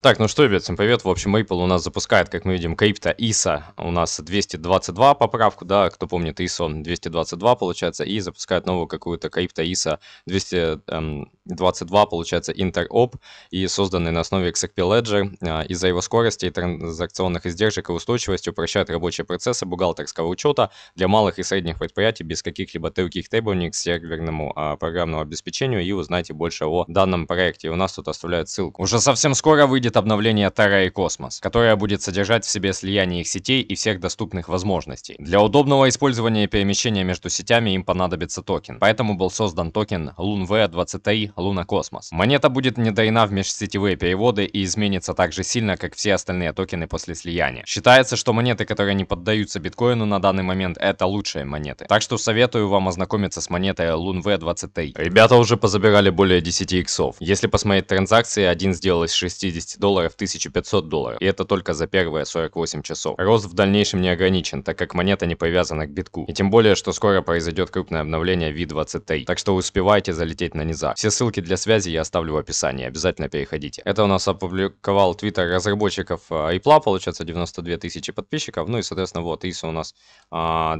Так, ну что, ребят, всем привет. В общем, Apple у нас запускает, как мы видим, крипто ISA. У нас 222 поправку, да, кто помнит, ISO 222 получается, и запускает новую какую-то крипто ISA 222, получается, Interop, и созданный на основе XRP Ledger. Э, из-за его скорости транзакционных издержек и устойчивости упрощает рабочие процессы бухгалтерского учета для малых и средних предприятий без каких-либо других требований к серверному а, программному обеспечению. И узнайте больше о данном проекте. у нас тут оставляют ссылку. Уже совсем скоро выйдет выйдет обновление Terra и Космос, которое будет содержать в себе слияние их сетей и всех доступных возможностей. Для удобного использования перемещения между сетями им понадобится токен, поэтому был создан токен LUNV23 Луна Космос. Монета будет не внедрена в межсетевые переводы и изменится так же сильно, как все остальные токены после слияния. Считается, что монеты, которые не поддаются биткоину на данный момент, это лучшие монеты. Так что советую вам ознакомиться с монетой LUNV23. Ребята уже позабирали более 10 иксов. Если посмотреть транзакции, один сделал из 60 200 долларов 1500 долларов. И это только за первые 48 часов. Рост в дальнейшем не ограничен, так как монета не привязана к битку. И тем более, что скоро произойдет крупное обновление V23. Так что успевайте залететь на низа. Все ссылки для связи я оставлю в описании, обязательно переходите. Это у нас опубликовал твиттер разработчиков Apple, э, получается 92 тысячи подписчиков. Ну и, соответственно, вот ИСа у нас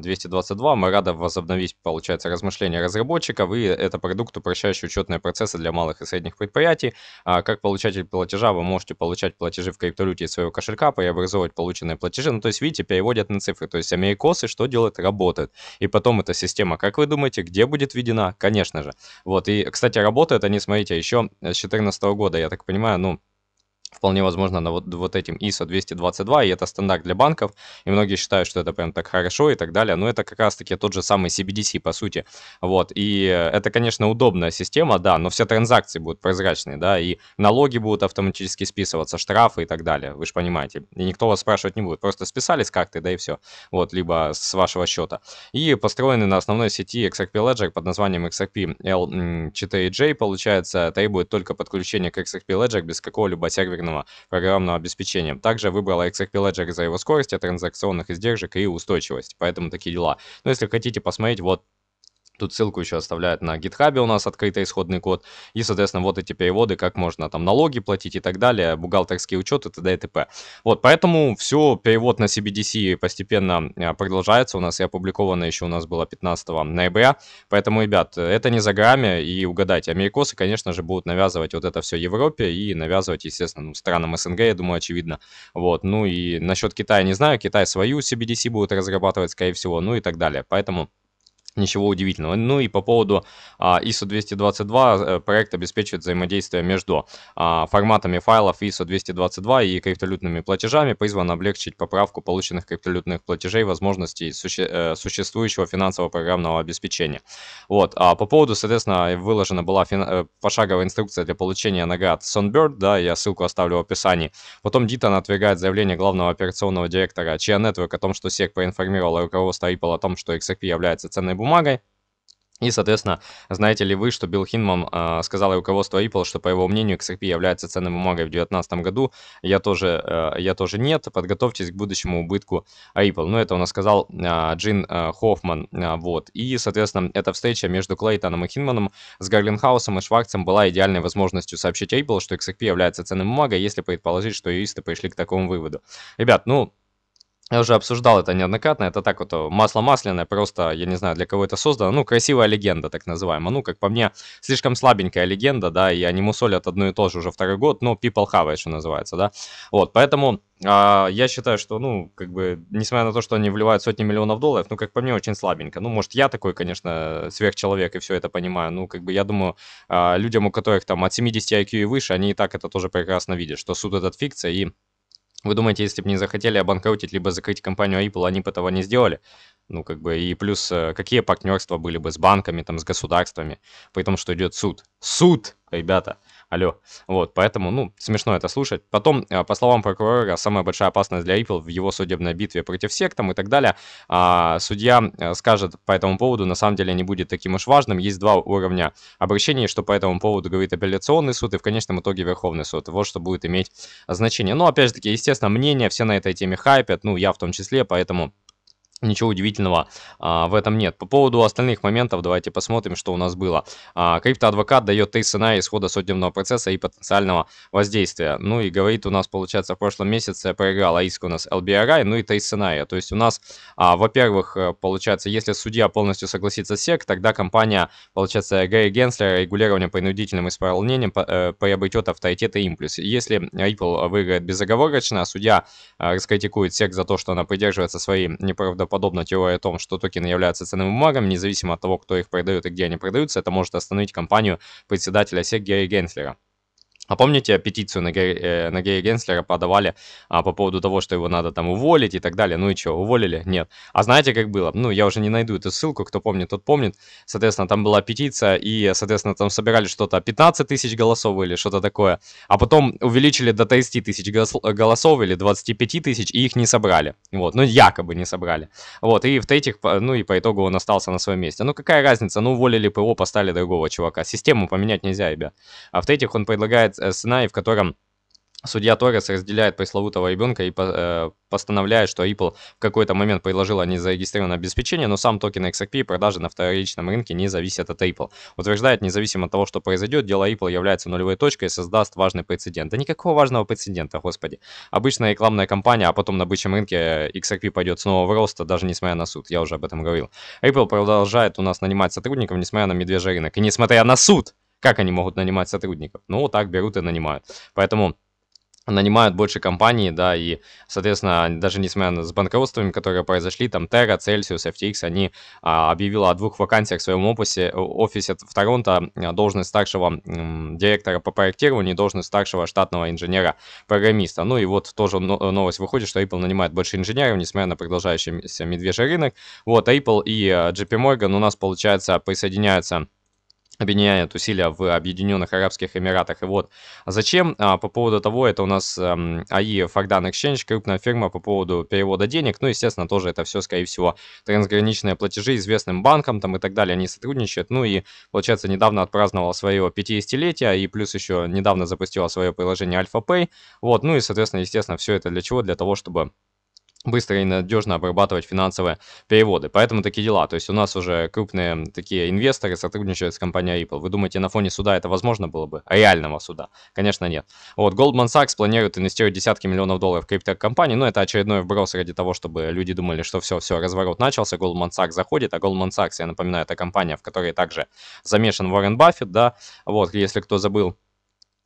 222. Э, Мы рады возобновить, получается, размышления разработчиков. И это продукт, упрощающий учетные процессы для малых и средних предприятий. А как получатель платежа вы можете можете получать платежи в криптовалюте из своего кошелька, преобразовывать полученные платежи. Ну, то есть, видите, переводят на цифры. То есть, америкосы что делают? Работают. И потом эта система, как вы думаете, где будет введена? Конечно же. Вот. И, кстати, работают они, смотрите, еще с 2014 года, я так понимаю, ну, Вполне возможно, на вот, вот этим ISO 222, и это стандарт для банков, и многие считают, что это прям так хорошо и так далее, но это как раз-таки тот же самый CBDC, по сути, вот, и э, это, конечно, удобная система, да, но все транзакции будут прозрачные, да, и налоги будут автоматически списываться, штрафы и так далее, вы же понимаете, и никто вас спрашивать не будет, просто списали с карты, да и все, вот, либо с вашего счета, и построены на основной сети XRP Ledger под названием XRP L4J, получается, требует только подключения к XRP Ledger без какого-либо сервера серверного программного обеспечения. Также выбрала XRP Ledger за его скорость от транзакционных издержек и устойчивость. Поэтому такие дела. Но если хотите посмотреть, вот Тут ссылку еще оставляют на гитхабе у нас открытый исходный код. И, соответственно, вот эти переводы, как можно там налоги платить и так далее, бухгалтерские учеты, и т.д. и т.п. Вот, поэтому все, перевод на CBDC постепенно э, продолжается у нас и опубликовано еще у нас было 15 ноября. Поэтому, ребят, это не за грамме и угадайте. Америкосы, конечно же, будут навязывать вот это все Европе и навязывать, естественно, ну, странам СНГ, я думаю, очевидно. Вот, ну и насчет Китая не знаю, Китай свою CBDC будет разрабатывать, скорее всего, ну и так далее. Поэтому Ничего удивительного. Ну и по поводу а, ISO 222 э, проект обеспечивает взаимодействие между а, форматами файлов ISO 222 и криптовалютными платежами, призван облегчить поправку полученных криптовалютных платежей возможностей суще, э, существующего финансового программного обеспечения. Вот. А по поводу, соответственно, выложена была фин, э, пошаговая инструкция для получения наград Sunbird, да, я ссылку оставлю в описании. Потом Дитон отвергает заявление главного операционного директора Chia Network о том, что SEC проинформировала руководство Ripple о том, что XRP является ценной бумагой, бумагой. И, соответственно, знаете ли вы, что Билл Хинман э, сказал руководство Apple, что, по его мнению, XRP является ценной бумагой в 2019 году? Я тоже, э, я тоже нет. Подготовьтесь к будущему убытку Apple. Но ну, это у нас сказал э, Джин э, Хоффман. Э, вот. И, соответственно, эта встреча между Клейтоном и Хинманом с Гарленхаусом и Шваксом была идеальной возможностью сообщить Apple, что XRP является ценной бумагой, если предположить, что юристы пришли к такому выводу. Ребят, ну, я уже обсуждал это неоднократно, это так вот э, масло масляное, просто, я не знаю, для кого это создано, ну, красивая легенда, так называемая, ну, как по мне, слишком слабенькая легенда, да, и они мусолят одну и то же уже второй год, Но ну, people have, еще называется, да, вот, поэтому а, я считаю, что, ну, как бы, несмотря на то, что они вливают сотни миллионов долларов, ну, как по мне, очень слабенько. Ну, может, я такой, конечно, сверхчеловек и все это понимаю. Ну, как бы, я думаю, а, людям, у которых там от 70 IQ и выше, они и так это тоже прекрасно видят, что суд этот фикция и вы думаете, если бы не захотели обанкротить либо закрыть компанию Apple, они бы этого не сделали? Ну, как бы, и плюс, э, какие партнерства были бы с банками, там, с государствами, при том, что идет суд. Суд, ребята! алло. Вот, поэтому, ну, смешно это слушать. Потом, э, по словам прокурора, самая большая опасность для Apple в его судебной битве против сект там и так далее. А, судья э, скажет по этому поводу, на самом деле не будет таким уж важным. Есть два уровня обращений, что по этому поводу говорит апелляционный суд и в конечном итоге Верховный суд. Вот что будет иметь значение. Но, опять же таки, естественно, мнение, все на этой теме хайпят, ну, я в том числе, поэтому... Ничего удивительного а, в этом нет. По поводу остальных моментов давайте посмотрим, что у нас было. А, криптоадвокат дает три сценария исхода судебного процесса и потенциального воздействия. Ну и говорит у нас, получается, в прошлом месяце проиграла иск у нас LBRI, ну и три сценария. То есть у нас, а, во-первых, э, получается, если судья полностью согласится с SEC тогда компания, получается, Гэри Генслер регулирование принудительным исполнением э, приобретет авторитет и имплюс. Если Ripple выиграет безоговорочно, а судья э, раскритикует SEC за то, что она придерживается своей неправдоподобной Подобно теория о том, что токены являются ценными бумагами, независимо от того, кто их продает и где они продаются, это может остановить компанию председателя SEC Герри Генслера. А помните, петицию на, Гэри, на Гэри Генслера подавали а, по поводу того, что его надо там уволить и так далее. Ну и что, уволили? Нет. А знаете, как было? Ну, я уже не найду эту ссылку, кто помнит, тот помнит. Соответственно, там была петиция, и, соответственно, там собирали что-то 15 тысяч голосов или что-то такое. А потом увеличили до 30 тысяч голосов или 25 тысяч, и их не собрали. Вот, ну якобы не собрали. Вот, и в-третьих, ну и по итогу он остался на своем месте. Ну какая разница, ну уволили ПО, поставили другого чувака. Систему поменять нельзя, ребят. А в-третьих, он предлагает Э, сценарий, в котором Судья Торрес разделяет пресловутого ребенка и э, постановляет, что Ripple в какой-то момент предложила незарегистрированное обеспечение, но сам токен XRP и продажи на вторичном рынке не зависят от Ripple. Утверждает, независимо от того, что произойдет, дело Ripple является нулевой точкой и создаст важный прецедент. Да никакого важного прецедента, господи. Обычная рекламная кампания, а потом на бычьем рынке э, XRP пойдет снова в рост, даже несмотря на суд, я уже об этом говорил. Ripple продолжает у нас нанимать сотрудников, несмотря на медвежий рынок. И несмотря на суд! Как они могут нанимать сотрудников? Ну, вот так берут и нанимают. Поэтому нанимают больше компаний, да, и, соответственно, даже несмотря на с банкротствами, которые произошли, там Terra, Celsius, FTX, они а, объявили о двух вакансиях в своем офисе, офисе в Торонто, а, должность старшего м, директора по проектированию и должность старшего штатного инженера-программиста. Ну и вот тоже новость выходит, что Apple нанимает больше инженеров, несмотря на продолжающийся медвежий рынок. Вот, Apple и а, JP Morgan у нас, получается, присоединяются объединяет усилия в Объединенных Арабских Эмиратах. И вот А зачем а, по поводу того, это у нас эм, АИ Фагдан Exchange, крупная фирма по поводу перевода денег. Ну, естественно, тоже это все, скорее всего, трансграничные платежи известным банкам там и так далее, они сотрудничают. Ну и, получается, недавно отпраздновал свое 50-летие и плюс еще недавно запустила свое приложение Alpha Pay. Вот, ну и, соответственно, естественно, все это для чего? Для того, чтобы быстро и надежно обрабатывать финансовые переводы. Поэтому такие дела. То есть у нас уже крупные такие инвесторы сотрудничают с компанией Apple. Вы думаете, на фоне суда это возможно было бы? Реального суда? Конечно, нет. Вот, Goldman Sachs планирует инвестировать десятки миллионов долларов в криптокомпании, но это очередной вброс ради того, чтобы люди думали, что все-все, разворот начался, Goldman Sachs заходит, а Goldman Sachs, я напоминаю, это компания, в которой также замешан Warren Buffett, да, вот, если кто забыл,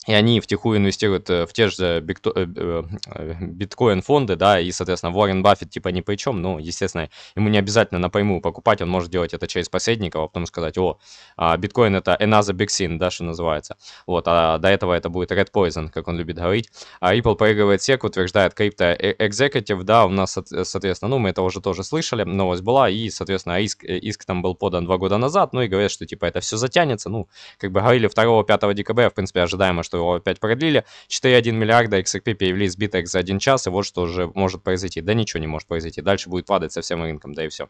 и они втихую инвестируют э, в те же э, э, биткоин-фонды, да, и, соответственно, Уоррен Баффет типа ни при чем, ну, естественно, ему не обязательно напрямую покупать, он может делать это через посредников, а потом сказать, о, а, биткоин это another big sin, да, что называется, вот, а до этого это будет red poison, как он любит говорить, а Ripple проигрывает SEC, утверждает крипто executive, да, у нас, соответственно, ну, мы это уже тоже слышали, новость была, и, соответственно, иск, иск там был подан два года назад, ну, и говорят, что, типа, это все затянется, ну, как бы говорили 2-5 декабря, в принципе, ожидаемо, что что его опять продлили. 4,1 миллиарда XRP перевели с BitEx за один час, и вот что уже может произойти. Да ничего не может произойти. Дальше будет падать со всем рынком, да и все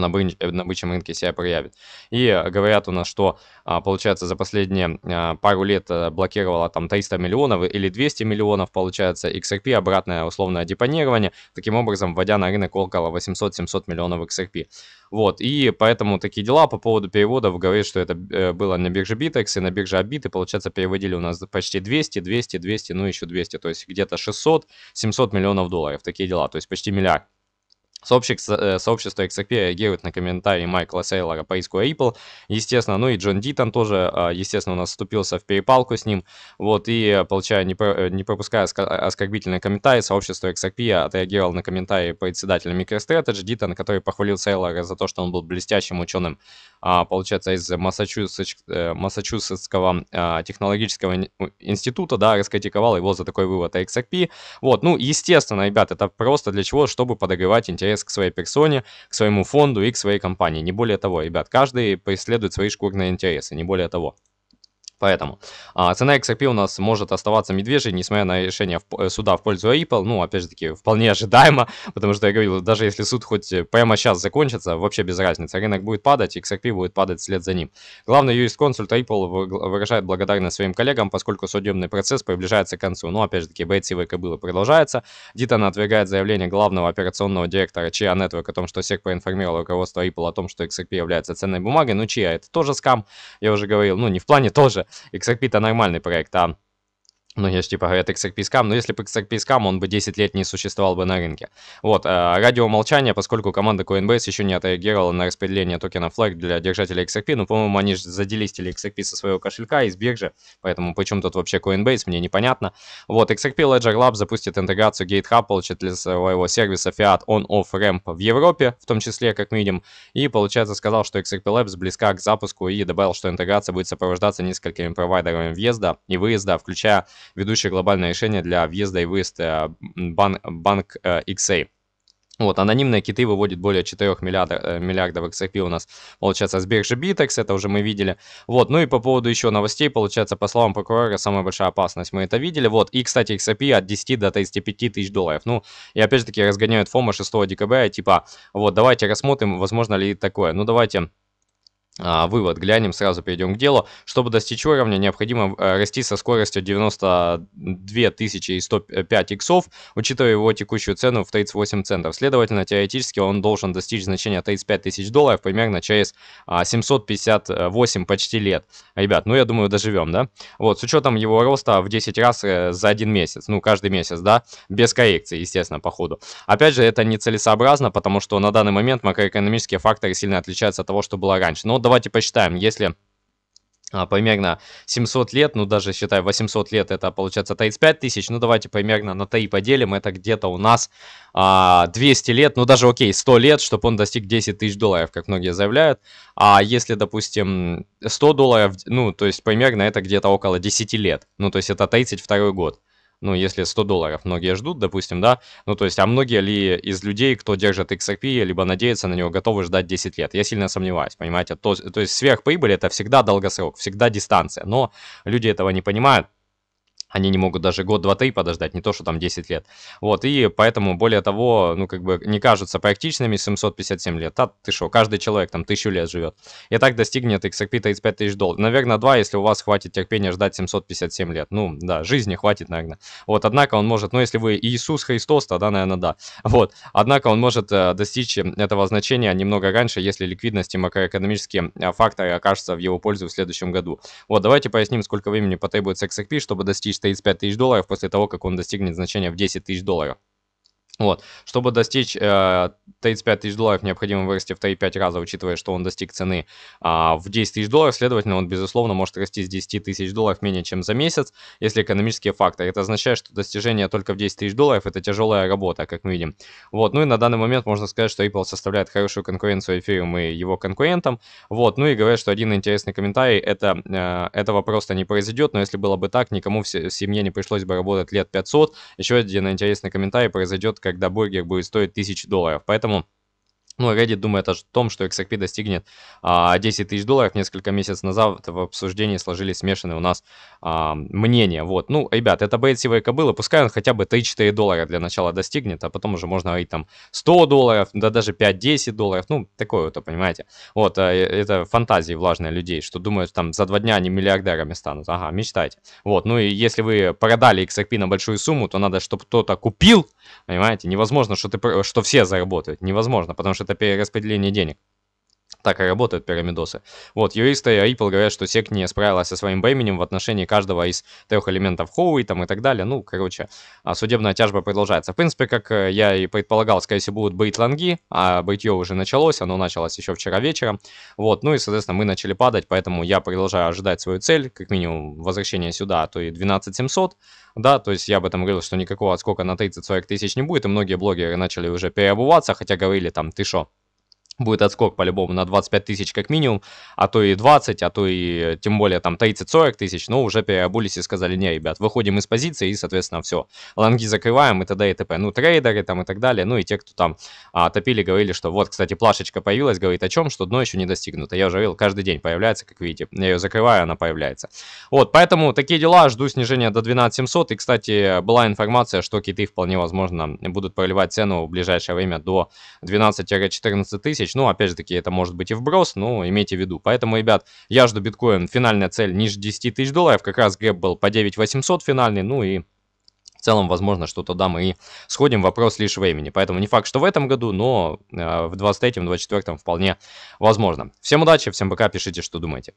на, бы э, на бычьем рынке себя проявит. И э, говорят у нас, что, а, получается, за последние а, пару лет э, блокировала там 300 миллионов или 200 миллионов, получается, XRP, обратное условное депонирование, таким образом вводя на рынок около 800-700 миллионов XRP. Вот, и поэтому такие дела по поводу переводов, говорят что это было на бирже Bitex и на бирже Abit, и, получается, переводили у нас почти 200, 200, 200, ну еще 200, то есть где-то 600-700 миллионов долларов, такие дела, то есть почти миллиард. Э, сообщество, XRP реагирует на комментарии Майкла Сейлора по иску Ripple, естественно, ну и Джон Дитон тоже, а, естественно, у нас вступился в перепалку с ним, вот, и, э, получая, не, про, э, не пропуская оскорбительные комментарии, сообщество XRP отреагировало на комментарии председателя MicroStrategy Дитон, который похвалил Сейлора за то, что он был блестящим ученым, а, получается, из Массачусетс, Массачусетского а, технологического института, да, раскритиковал его за такой вывод о XRP, вот, ну, естественно, ребят, это просто для чего, чтобы подогревать интерес интерес к своей персоне, к своему фонду и к своей компании. Не более того, ребят, каждый преследует свои шкурные интересы, не более того. Поэтому а, цена XRP у нас может оставаться медвежьей, несмотря на решение в, э, суда в пользу Apple. Ну, опять же таки, вполне ожидаемо, потому что я говорил, даже если суд хоть э, прямо сейчас закончится, вообще без разницы. Рынок будет падать, XRP будет падать вслед за ним. Главный юрисконсульт Apple выражает благодарность своим коллегам, поскольку судебный процесс приближается к концу. Ну, опять же таки, бойцевые кобылы продолжаются. Дитон отвергает заявление главного операционного директора Chia Network о том, что SEC проинформировал руководство Apple о том, что XRP является ценной бумагой. Ну, Chia это тоже скам, я уже говорил, ну, не в плане тоже Xrp это нормальный проект, а ну, я же типа говорят XRP-скам, но если бы XRP-скам, он бы 10 лет не существовал бы на рынке. Вот, э, радио молчания, поскольку команда Coinbase еще не отреагировала на распределение токена Flag для держателя XRP, ну, по-моему, они же заделистили XRP со своего кошелька из биржи, поэтому почему тут вообще Coinbase, мне непонятно. Вот, XRP Ledger Lab запустит интеграцию GateHub, получит для своего сервиса Fiat On-Off Ramp в Европе, в том числе, как мы видим, и, получается, сказал, что XRP Labs близка к запуску и добавил, что интеграция будет сопровождаться несколькими провайдерами въезда и выезда, включая ведущее глобальное решение для въезда и выезда банк, банк э, XA. Вот, анонимные киты выводит более 4 миллиарда, э, миллиардов XRP у нас, получается, с биржи Bitex, это уже мы видели. Вот, ну и по поводу еще новостей, получается, по словам прокурора, самая большая опасность, мы это видели. Вот, и, кстати, XRP от 10 до 35 тысяч долларов. Ну, и опять же таки разгоняют фома 6 декабря, типа, вот, давайте рассмотрим, возможно ли такое. Ну, давайте а, вывод, глянем, сразу перейдем к делу. Чтобы достичь уровня, необходимо э, расти со скоростью 92 105 иксов, учитывая его текущую цену в 38 центов. Следовательно, теоретически он должен достичь значения 35 тысяч долларов примерно через 758 а, почти лет. Ребят, ну я думаю, доживем, да? Вот, с учетом его роста в 10 раз э, за один месяц, ну каждый месяц, да? Без коррекции, естественно, по ходу. Опять же, это нецелесообразно, потому что на данный момент макроэкономические факторы сильно отличаются от того, что было раньше. Но давайте посчитаем, если а, примерно 700 лет, ну даже считай 800 лет это получается 35 тысяч, ну давайте примерно на 3 поделим, это где-то у нас а, 200 лет, ну даже окей, 100 лет, чтобы он достиг 10 тысяч долларов, как многие заявляют, а если, допустим, 100 долларов, ну то есть примерно это где-то около 10 лет, ну то есть это 32 год ну, если 100 долларов многие ждут, допустим, да, ну, то есть, а многие ли из людей, кто держит XRP, либо надеется на него, готовы ждать 10 лет? Я сильно сомневаюсь, понимаете? То, то есть, сверхприбыль – это всегда долгосрок, всегда дистанция, но люди этого не понимают, они не могут даже год, два, три подождать, не то, что там 10 лет. Вот, и поэтому, более того, ну, как бы не кажутся практичными 757 лет. А ты что, каждый человек там тысячу лет живет. И так достигнет XRP 35 тысяч долларов. Наверное, два, если у вас хватит терпения ждать 757 лет. Ну, да, жизни хватит, наверное. Вот, однако он может, ну, если вы Иисус Христос, тогда, наверное, да. Вот, однако он может э, достичь э, этого значения немного раньше, если ликвидность и макроэкономические э, факторы окажутся в его пользу в следующем году. Вот, давайте поясним, сколько времени потребуется XRP, чтобы достичь тысяч, 35 тысяч долларов после того, как он достигнет значения в 10 тысяч долларов. Вот. Чтобы достичь э, 35 тысяч долларов, необходимо вырасти в 3,5 раза, учитывая, что он достиг цены э, в 10 тысяч долларов. Следовательно, он, безусловно, может расти с 10 тысяч долларов менее чем за месяц, если экономические факторы. Это означает, что достижение только в 10 тысяч долларов – это тяжелая работа, как мы видим. Вот. Ну и на данный момент можно сказать, что Ripple составляет хорошую конкуренцию Ethereum и его конкурентам. Вот. Ну и говорят, что один интересный комментарий – это э, этого просто не произойдет, но если было бы так, никому в семье не пришлось бы работать лет 500. Еще один интересный комментарий произойдет, когда бургер будет стоить 1000 долларов. Поэтому ну, Reddit думает о том, что XRP достигнет а, 10 тысяч долларов. Несколько месяцев назад в обсуждении сложились смешанные у нас а, мнения. Вот. Ну, ребят, это бейтсивая кобыла. Пускай он хотя бы 3-4 доллара для начала достигнет, а потом уже можно говорить там 100 долларов, да даже 5-10 долларов. Ну, такое вот, понимаете. Вот, а, это фантазии влажные людей, что думают, там, за два дня они миллиардерами станут. Ага, мечтайте. Вот, ну и если вы продали XRP на большую сумму, то надо, чтобы кто-то купил, понимаете. Невозможно, что, ты, что все заработают. Невозможно, потому что это перераспределение денег. Так и работают пирамидосы. Вот, юристы Ripple говорят, что SEC не справилась со своим бременем в отношении каждого из трех элементов Хоуи там и так далее. Ну, короче, а судебная тяжба продолжается. В принципе, как э, я и предполагал, скорее всего, будут брить лонги, а бритье уже началось, оно началось еще вчера вечером. Вот, ну и, соответственно, мы начали падать, поэтому я продолжаю ожидать свою цель, как минимум возвращение сюда, а то и 12700 да, то есть я об этом говорил, что никакого отскока на 30-40 тысяч не будет, и многие блогеры начали уже переобуваться, хотя говорили там, ты шо, будет отскок по-любому на 25 тысяч как минимум, а то и 20, а то и э, тем более там 30-40 тысяч, но уже переобулись и сказали, не, ребят, выходим из позиции и, соответственно, все, лонги закрываем и т.д. и т.п. Ну, трейдеры там и так далее, ну и те, кто там а, топили, говорили, что вот, кстати, плашечка появилась, говорит о чем, что дно еще не достигнуто. Я уже видел, каждый день появляется, как видите, я ее закрываю, она появляется. Вот, поэтому такие дела, жду снижения до 12700, и, кстати, была информация, что киты вполне возможно будут проливать цену в ближайшее время до 12-14 тысяч, тысяч. Ну, опять же таки, это может быть и вброс, но имейте в виду. Поэтому, ребят, я жду биткоин. Финальная цель ниже 10 тысяч долларов. Как раз гэп был по 9800 финальный. Ну и в целом, возможно, что-то да, мы и сходим, вопрос лишь времени. Поэтому не факт, что в этом году, но э, в 23-м, 24-м вполне возможно. Всем удачи, всем пока, пишите, что думаете.